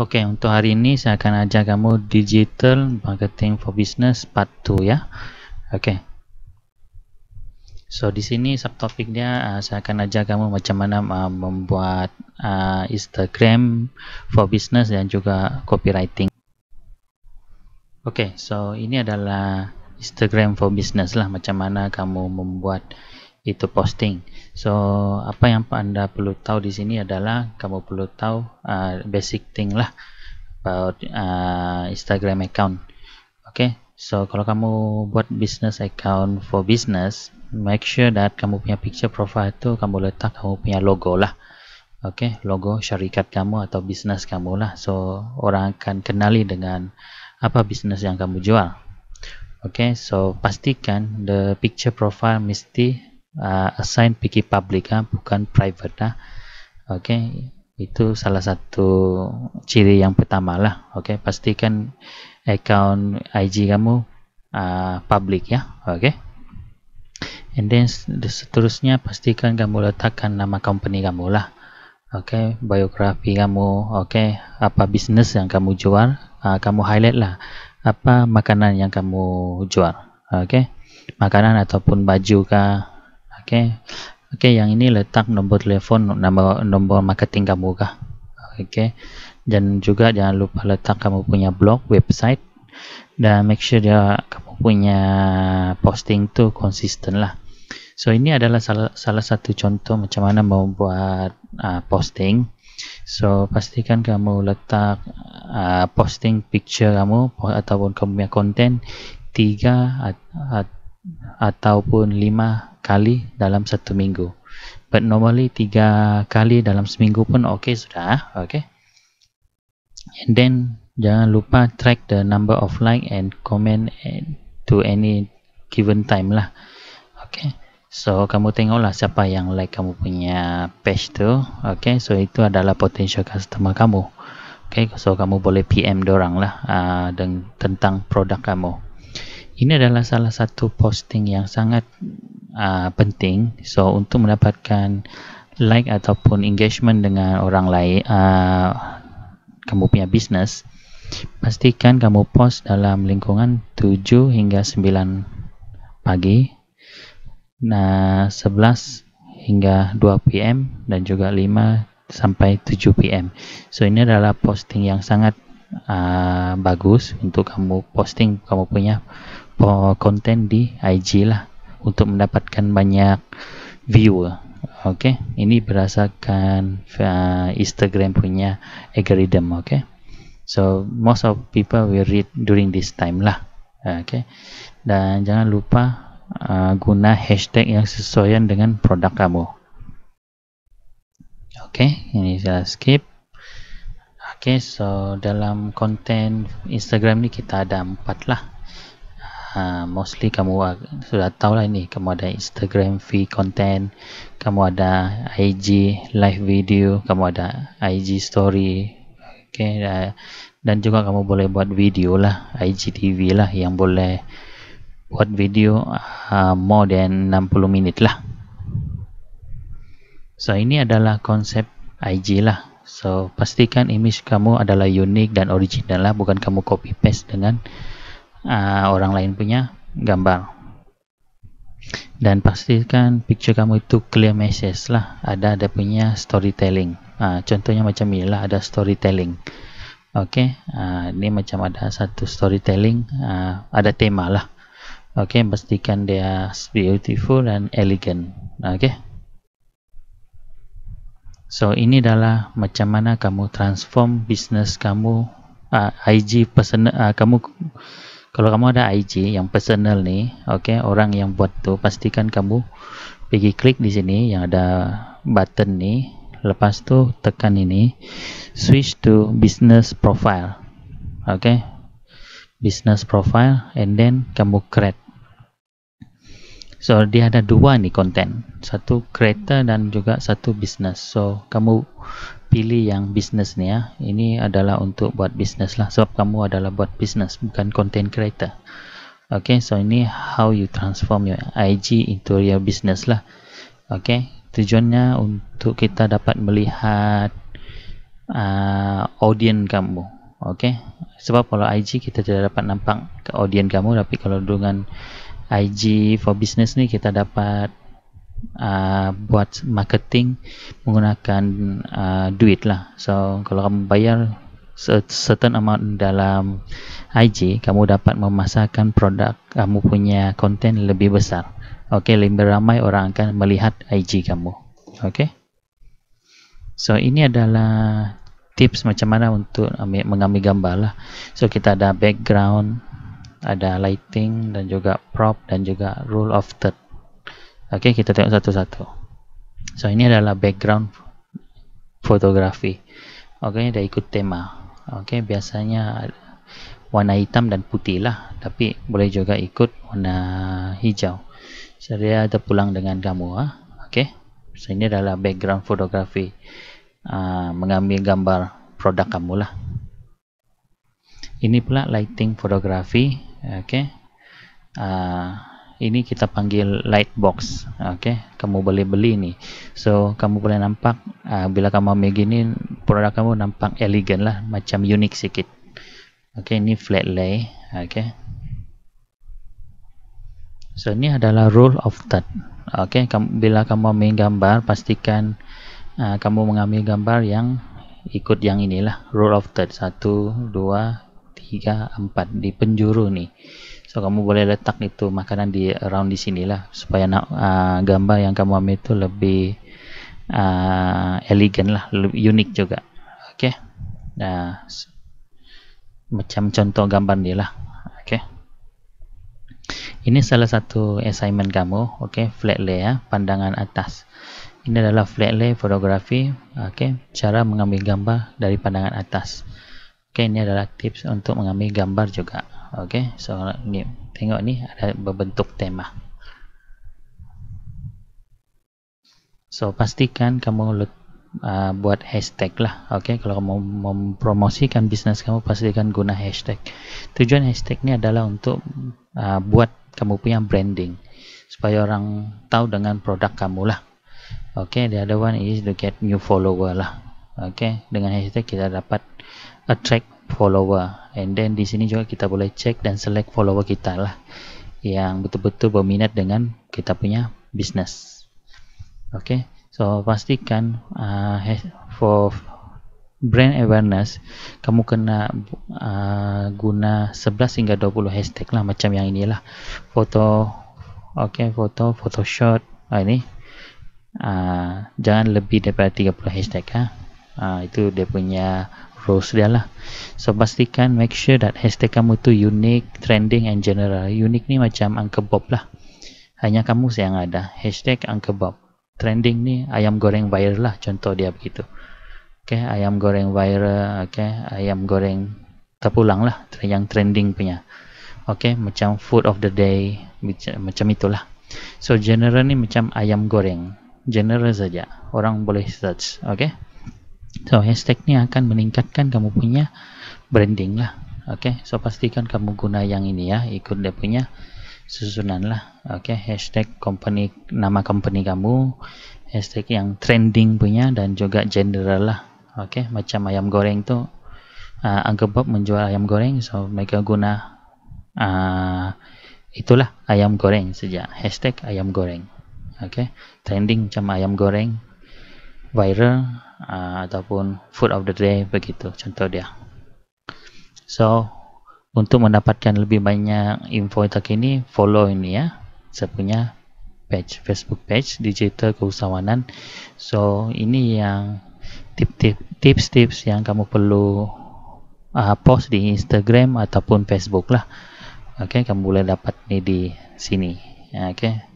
Oke, okay, untuk hari ini saya akan ajak kamu Digital Marketing for Business Part 2 ya. Oke. Okay. So, di sini subtopiknya uh, saya akan ajak kamu macam mana uh, membuat uh, Instagram for Business dan juga copywriting. Oke, okay, so ini adalah Instagram for Business lah macam mana kamu membuat itu posting. So apa yang anda perlu tahu di sini adalah kamu perlu tahu uh, basic thing lah about uh, Instagram account. Okay. So kalau kamu buat business account for business, make sure that kamu punya picture profile tu kamu letak kamu punya logo lah. Okay, logo syarikat kamu atau bisnes kamu lah. So orang akan kenali dengan apa bisnes yang kamu jual. Okay, so pastikan the picture profile mesti uh, assign PK public ah bukan private ah. Okey, itu salah satu ciri yang pertama lah. Okey, pastikan account IG kamu uh, public ya. Okey. And then seterusnya pastikan kamu letakkan nama company kamu lah. Okey, biografi kamu, okey, apa bisnes yang kamu jual, uh, kamu highlight lah. Apa makanan yang kamu jual? Okey. Makanan ataupun baju kah? okey okey yang ini letak nombor telefon nombor nombor marketing kamu kah okey dan juga jangan lupa letak kamu punya blog website dan make sure dia kamu punya posting tu konsisten lah so ini adalah salah salah satu contoh macam mana membuat uh, ah, posting so pastikan kamu letak uh, posting picture kamu ataupun kamu punya konten 3 at, at, ataupun 5 kali dalam satu minggu. But normally tiga kali dalam seminggu pun okay sudah, ah, okay. And then jangan lupa track the number of like and comment and to any given time lah, okay. So kamu tengoklah siapa yang like kamu punya page tu, okay. So itu adalah potential customer kamu, okay. So kamu boleh PM orang lah uh, tentang produk kamu. Ini adalah salah satu posting yang sangat uh, penting. So untuk mendapatkan like ataupun engagement dengan orang lain, uh, kamu punya bisnes, pastikan kamu post dalam lingkungan 7 hingga 9 pagi, nah 11 hingga 2 pm dan juga 5 sampai 7 pm. So ini adalah posting yang sangat Uh, bagus untuk kamu posting kamu punya konten po di IG lah untuk mendapatkan banyak viewer. Okey, ini berdasarkan uh, Instagram punya algorithm, okey. So most of people will read during this time lah. Okey. Dan jangan lupa uh, guna hashtag yang sesuai dengan produk kamu. Okey, ini saya skip. Okey, so dalam konten Instagram ni kita ada empat lah. Ha, mostly kamu sudah tahu lah ini kamu ada Instagram free content kamu ada IG live video kamu ada IG story okay uh, dan juga kamu boleh buat video lah IGTV lah yang boleh buat video uh, more than 60 minit lah so ini adalah konsep IG lah so pastikan image kamu adalah unik dan original lah bukan kamu copy paste dengan uh, orang lain punya gambar dan pastikan picture kamu itu clear message lah ada ada punya storytelling uh, contohnya macam ni lah ada storytelling ok uh, ah, ni macam ada satu storytelling uh, ada tema lah ok pastikan dia beautiful dan elegant ok so ini adalah macam mana kamu transform business kamu uh, IG personal uh, kamu kamu kalau kamu ada IG yang personal nih oke okay, orang yang buat tuh pastikan kamu pergi klik di sini yang ada button nih lepas tuh tekan ini switch to business profile oke okay? business profile and then kamu create so dia ada dua nih konten satu creator dan juga satu business so kamu pilih yang business ni ya. Ini adalah untuk buat business lah. Sebab kamu adalah buat business bukan content creator. Okay, so ini how you transform your IG into your business lah. Okay, tujuannya untuk kita dapat melihat uh, audience kamu. Okay, sebab kalau IG kita tidak dapat nampak audience kamu, tapi kalau dengan IG for business ni kita dapat Uh, buat marketing menggunakan uh, duit lah. So kalau kamu bayar certain amount dalam IG, kamu dapat memasarkan produk kamu punya konten lebih besar. Okay, lebih ramai orang akan melihat IG kamu. Okay. So ini adalah tips macam mana untuk ambil, mengambil gambar lah. So kita ada background, ada lighting dan juga prop dan juga rule of third. Okey, kita tengok satu-satu. So ini adalah background fotografi. Okey, dah ikut tema. Okey, biasanya warna hitam dan putih lah, tapi boleh juga ikut warna hijau. Saya ada pulang dengan kamu ah. Okey. So ini adalah background fotografi uh, mengambil gambar produk kamu lah. Ini pula lighting fotografi. Okey. Uh, ini kita panggil light box okay? kamu boleh beli ini so kamu boleh nampak uh, bila kamu ambil gini produk kamu nampak elegan lah macam unik sikit okay, ini flat lay okay? so ini adalah rule of third okay, kamu, bila kamu ambil gambar pastikan uh, kamu mengambil gambar yang ikut yang inilah rule of third 1, 2, 3 tiga, empat di penjuru ni. So kamu boleh letak itu makanan di round di sinilah supaya nak uh, gambar yang kamu ambil tu lebih uh, ah, elegan lah, lebih unik juga. Okey. Nah, macam contoh gambar ni lah. Okey. Ini salah satu assignment kamu, okey, flat lay ya, eh, pandangan atas. Ini adalah flat lay fotografi, okey, cara mengambil gambar dari pandangan atas. Okay, ini adalah tips untuk mengambil gambar juga. Okay, so ni, tengok ni ada berbentuk tema. So pastikan kamu uh, buat hashtag lah. Okay, kalau kamu mempromosikan bisnes kamu pastikan guna hashtag. Tujuan hashtag ni adalah untuk uh, buat kamu punya branding supaya orang tahu dengan produk kamu lah. Okay, the other one is to get new follower lah. Okay, dengan hashtag kita dapat attract follower and then di sini juga kita boleh check dan select follower kita lah yang betul-betul berminat dengan kita punya business okay so pastikan uh, for brand awareness kamu kena uh, guna 11 hingga 20 hashtag lah macam yang inilah foto okay foto photoshop ah, ini uh, jangan lebih daripada 30 hashtag ha? Huh? ha, itu dia punya rules dia lah so pastikan make sure that hashtag kamu tu unique trending and general unique ni macam Uncle Bob lah hanya kamu yang ada hashtag Uncle Bob trending ni ayam goreng viral lah contoh dia begitu Okay, ayam goreng viral okay, ayam goreng terpulang lah yang trending punya okay, macam food of the day macam itulah so general ni macam ayam goreng general saja orang boleh search okay So hashtag ni akan meningkatkan kamu punya branding lah. Okay, so pastikan kamu guna yang ini ya, ikut dia punya susunan lah. Okay, hashtag company nama company kamu, hashtag yang trending punya dan juga general lah. Okay, macam ayam goreng tu, uh, Uncle Bob menjual ayam goreng, so mereka guna uh, itulah ayam goreng saja. Hashtag ayam goreng. Okay, trending macam ayam goreng, viral uh, ataupun food of the day begitu contoh dia so untuk mendapatkan lebih banyak info terkini follow ini ya saya punya page Facebook page digital keusahawanan so ini yang tips-tips yang kamu perlu uh, post di Instagram ataupun Facebook lah okay, kamu boleh dapat ni di sini okay.